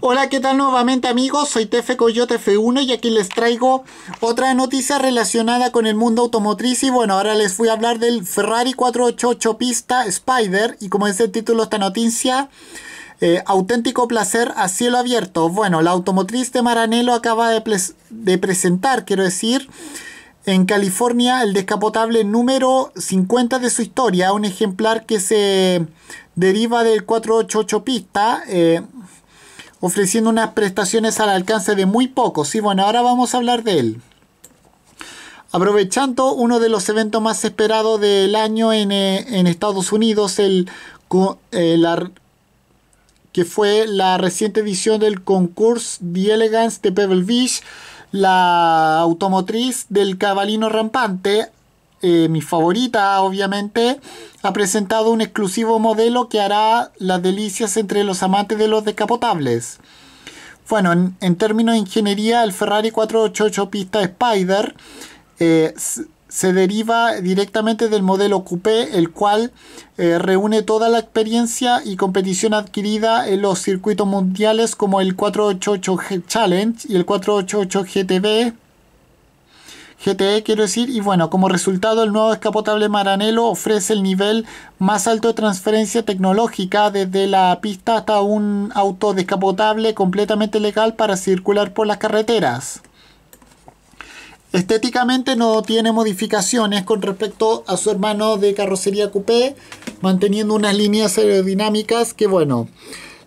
Hola, ¿qué tal nuevamente amigos? Soy Tefe Coyote F1 y aquí les traigo otra noticia relacionada con el mundo automotriz y bueno, ahora les voy a hablar del Ferrari 488 Pista Spider y como dice el título de esta noticia, eh, auténtico placer a cielo abierto. Bueno, la automotriz de Maranello acaba de, presentar, quiero decir, en California el descapotable número 50 de su historia, un ejemplar que se deriva del 488 Pista. Eh, ofreciendo unas prestaciones al alcance de muy pocos. Y bueno, ahora vamos a hablar de él. Aprovechando uno de los eventos más esperados del año en, eh, Estados Unidos, el, eh, que fue la reciente edición del concurso The Elegance de Pebble Beach, la automotriz del cabalino rampante eh, mi favorita obviamente, ha presentado un exclusivo modelo que hará las delicias entre los amantes de los descapotables. Bueno, en, términos de ingeniería, el Ferrari 488 pista Spider eh, se deriva directamente del modelo coupé, el cual eh, reúne toda la experiencia y competición adquirida en los circuitos mundiales como el 488 Challenge y el 488 GTB GTE quiero decir, y bueno, como resultado el nuevo descapotable Maranello ofrece el nivel más alto de transferencia tecnológica desde la pista hasta un auto descapotable completamente legal para circular por las carreteras. Estéticamente no tiene modificaciones con respecto a su hermano de carrocería coupé, manteniendo unas líneas aerodinámicas que, bueno,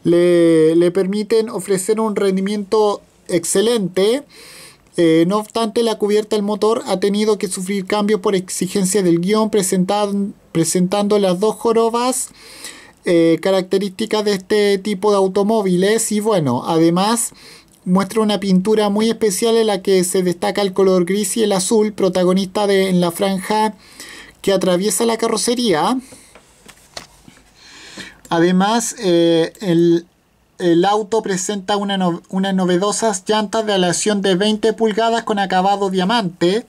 le, le permiten ofrecer un rendimiento excelente eh, no obstante, la cubierta del motor ha tenido que sufrir cambios por exigencia del guión, presentando las dos jorobas eh, características de este tipo de automóviles. Y bueno, además muestra una pintura muy especial en la que se destaca el color gris y el azul, protagonista de, en la franja que atraviesa la carrocería. Además, eh, el, el auto presenta unas novedosas llantas de aleación de 20 pulgadas con acabado diamante.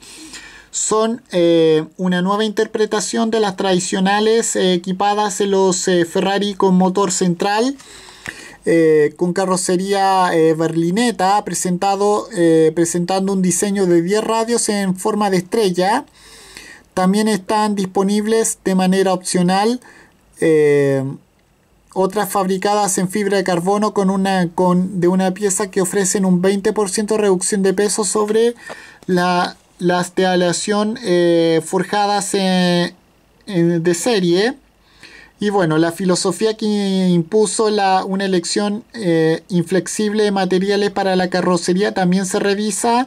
Son eh, una nueva interpretación de las tradicionales eh, equipadas en los eh, Ferrari con motor central. con carrocería berlineta presentado, presentando un diseño de 10 radios en forma de estrella también están disponibles de manera opcional otras fabricadas en fibra de carbono con una, con, de una pieza que ofrecen un 20% reducción de peso sobre la, las de aleación eh, forjadas de serie. Y bueno, la filosofía que impuso la, una elección eh, inflexible de materiales para la carrocería también se revisa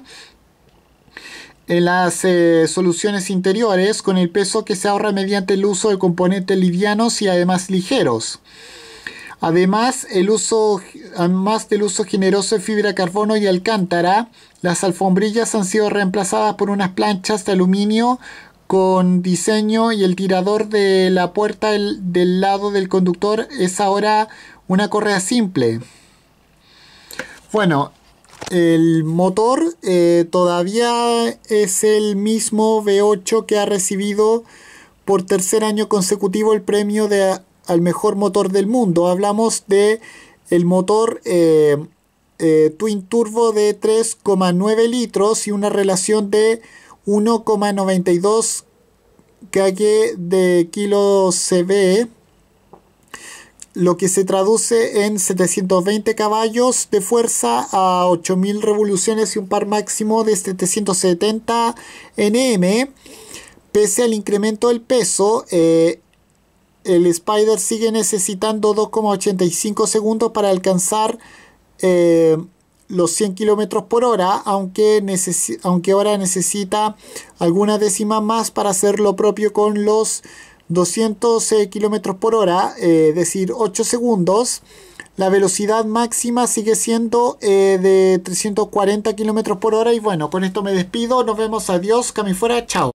en eh, las eh, soluciones interiores con el peso que se ahorra mediante el uso de componentes livianos y además ligeros. Además, el uso, además del uso generoso de fibra de carbono y alcántara, las alfombrillas han sido reemplazadas por unas planchas de aluminio con diseño y el tirador de la puerta del, del lado del conductor es ahora una correa simple. Bueno, el motor eh, todavía es el mismo V8 que ha recibido por tercer año consecutivo el premio al mejor motor del mundo. Hablamos de motor eh, eh, Twin Turbo de 3,9 litros y una relación de 1,92 kg de kilo CV lo que se traduce en 720 caballos de fuerza a 8000 revoluciones y un par máximo de 770 Nm. Pese al incremento del peso, eh, el Spider sigue necesitando 2,85 segundos para alcanzar eh, los 100 km por hora, aunque, aunque ahora necesita alguna décima más para hacer lo propio con los 200 eh, kilómetros por hora, eh, es decir, 8 segundos. La velocidad máxima sigue siendo eh, de 340 kilómetros por hora. Y bueno, con esto me despido. Nos vemos. Adiós. Cami fuera. Chao.